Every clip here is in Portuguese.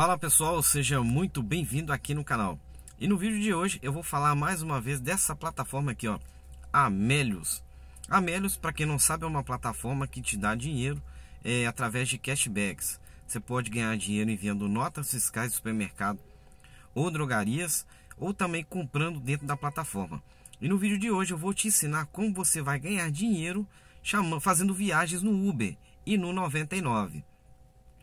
Fala pessoal, seja muito bem-vindo aqui no canal. E no vídeo de hoje eu vou falar mais uma vez dessa plataforma aqui, ó, Amelius. Amelius, para quem não sabe, é uma plataforma que te dá dinheiro é, através de cashbacks. Você pode ganhar dinheiro enviando notas fiscais do supermercado ou drogarias ou também comprando dentro da plataforma. E no vídeo de hoje eu vou te ensinar como você vai ganhar dinheiro chamando, fazendo viagens no Uber e no 99,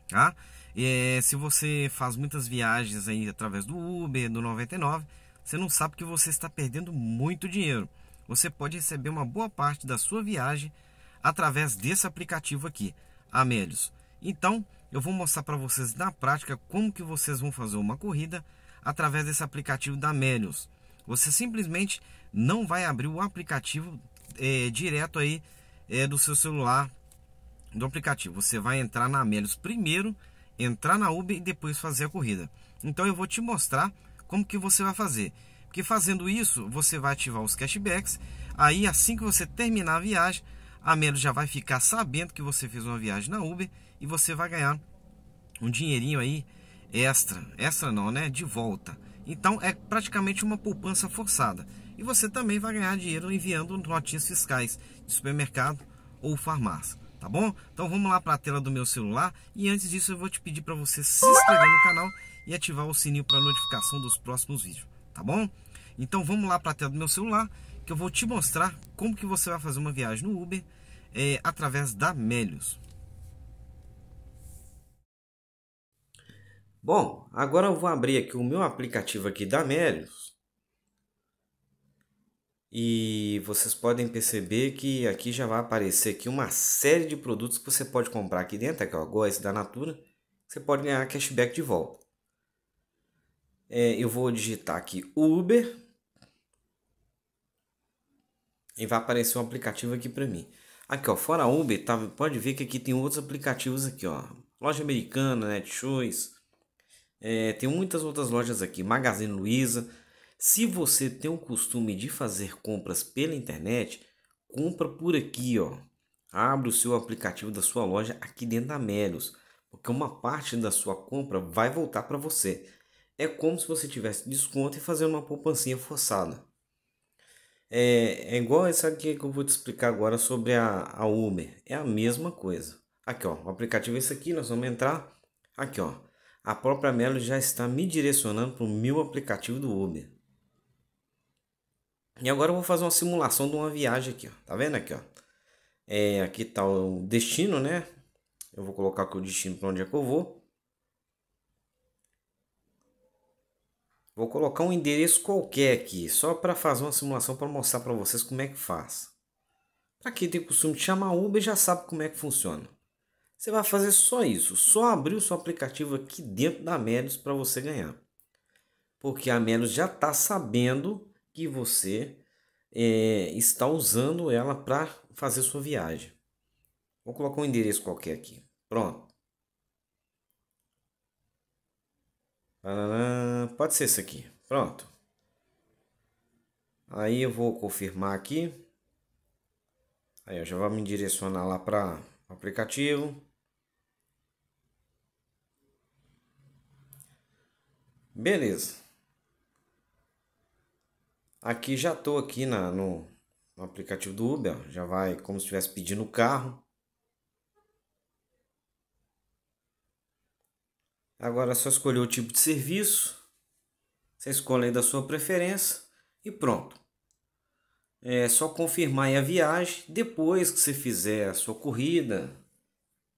tá? É, se você faz muitas viagens aí através do Uber, do 99, você não sabe que você está perdendo muito dinheiro. Você pode receber uma boa parte da sua viagem através desse aplicativo aqui, Amelius. Então, eu vou mostrar para vocês na prática como que vocês vão fazer uma corrida através desse aplicativo da Amelius. Você simplesmente não vai abrir o aplicativo é, direto aí é, do seu celular do aplicativo. Você vai entrar na Amelius primeiro entrar na Uber e depois fazer a corrida. Então eu vou te mostrar como que você vai fazer. Porque fazendo isso, você vai ativar os cashbacks. Aí assim que você terminar a viagem, a Melo já vai ficar sabendo que você fez uma viagem na Uber e você vai ganhar um dinheirinho aí extra, extra não, né, de volta. Então é praticamente uma poupança forçada. E você também vai ganhar dinheiro enviando notinhas fiscais de supermercado ou farmácia tá bom? Então vamos lá para a tela do meu celular e antes disso eu vou te pedir para você se inscrever no canal e ativar o sininho para notificação dos próximos vídeos, tá bom? Então vamos lá para a tela do meu celular que eu vou te mostrar como que você vai fazer uma viagem no Uber é, através da Melios. Bom, agora eu vou abrir aqui o meu aplicativo aqui da Melios e vocês podem perceber que aqui já vai aparecer aqui uma série de produtos que você pode comprar aqui dentro, aqui ó, Goiás da Natura, você pode ganhar cashback de volta. É, eu vou digitar aqui Uber e vai aparecer um aplicativo aqui para mim. Aqui ó, fora Uber, tá, pode ver que aqui tem outros aplicativos aqui ó, loja americana, Netshoes, é, tem muitas outras lojas aqui, Magazine Luiza, se você tem o costume de fazer compras pela internet, compra por aqui, ó. Abre o seu aplicativo da sua loja aqui dentro da Melios, porque uma parte da sua compra vai voltar para você. É como se você tivesse desconto e fazendo uma poupancinha forçada. É, é igual essa aqui que eu vou te explicar agora sobre a, a Uber. É a mesma coisa. Aqui, ó, o aplicativo é esse aqui, nós vamos entrar. Aqui, ó, a própria Melo já está me direcionando para o meu aplicativo do Uber. E agora eu vou fazer uma simulação de uma viagem aqui, ó. Tá vendo aqui, ó? É, aqui tá o destino, né? Eu vou colocar aqui o destino para onde é que eu vou. Vou colocar um endereço qualquer aqui, só para fazer uma simulação para mostrar para vocês como é que faz. Para quem tem costume de chamar Uber já sabe como é que funciona. Você vai fazer só isso, só abrir o seu aplicativo aqui dentro da Melios para você ganhar. Porque a Melios já está sabendo que você é, está usando ela para fazer sua viagem. Vou colocar um endereço qualquer aqui. Pronto. Pode ser esse aqui. Pronto. Aí eu vou confirmar aqui. Aí eu já vou me direcionar lá para o aplicativo. Beleza. Aqui já estou aqui na, no, no aplicativo do Uber, já vai como se estivesse pedindo o carro. Agora é só escolher o tipo de serviço. Você escolhe aí da sua preferência e pronto. É só confirmar a viagem. Depois que você fizer a sua corrida,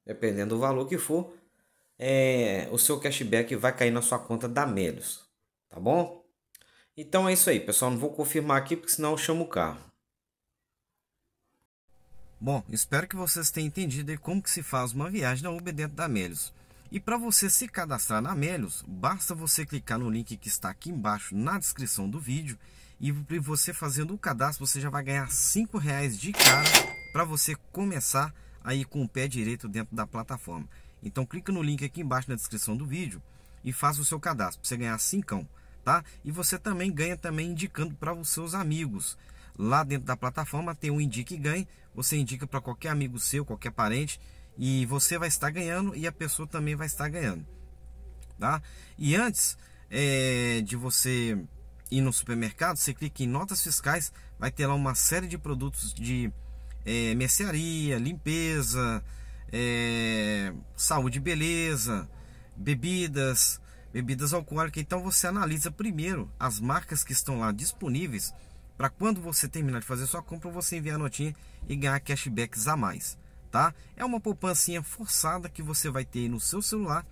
dependendo do valor que for, é, o seu cashback vai cair na sua conta da Melios. Tá bom? Então é isso aí, pessoal. Não vou confirmar aqui porque senão eu chamo o carro. Bom, espero que vocês tenham entendido como que se faz uma viagem na Uber dentro da Melios. E para você se cadastrar na Melios, basta você clicar no link que está aqui embaixo na descrição do vídeo e você fazendo o cadastro você já vai ganhar R$ 5,00 de cara para você começar aí com o pé direito dentro da plataforma. Então clica no link aqui embaixo na descrição do vídeo e faça o seu cadastro para você ganhar 5 tá? E você também ganha também indicando para os seus amigos. Lá dentro da plataforma tem um indique e ganhe, você indica para qualquer amigo seu, qualquer parente, e você vai estar ganhando e a pessoa também vai estar ganhando, tá? E antes é, de você ir no supermercado, você clica em notas fiscais, vai ter lá uma série de produtos de é, mercearia, limpeza, é, saúde e beleza, bebidas, bebidas alcoólicas. Então você analisa primeiro as marcas que estão lá disponíveis para quando você terminar de fazer sua compra, você enviar a notinha e ganhar cashbacks a mais, tá? É uma poupancinha forçada que você vai ter no seu celular,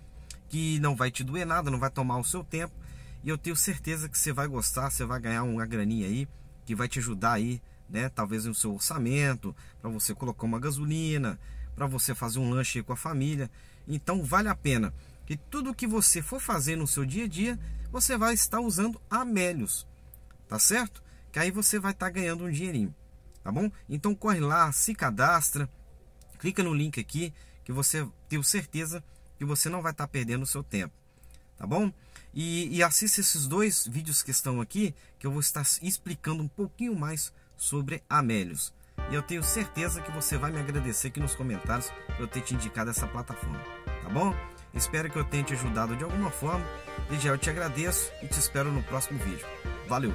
que não vai te doer nada, não vai tomar o seu tempo. E eu tenho certeza que você vai gostar, você vai ganhar uma graninha aí que vai te ajudar aí, né? Talvez no seu orçamento, para você colocar uma gasolina, para você fazer um lanche com a família. Então vale a pena que tudo que você for fazer no seu dia a dia, você vai estar usando Amélios, tá certo? Que aí você vai estar ganhando um dinheirinho, tá bom? Então corre lá, se cadastra, clica no link aqui que você tenho certeza que você não vai estar perdendo o seu tempo, tá bom? E, e assista esses dois vídeos que estão aqui, que eu vou estar explicando um pouquinho mais sobre Amélios. E eu tenho certeza que você vai me agradecer aqui nos comentários por eu ter te indicado essa plataforma tá bom? Espero que eu tenha te ajudado de alguma forma. E já eu te agradeço e te espero no próximo vídeo. Valeu!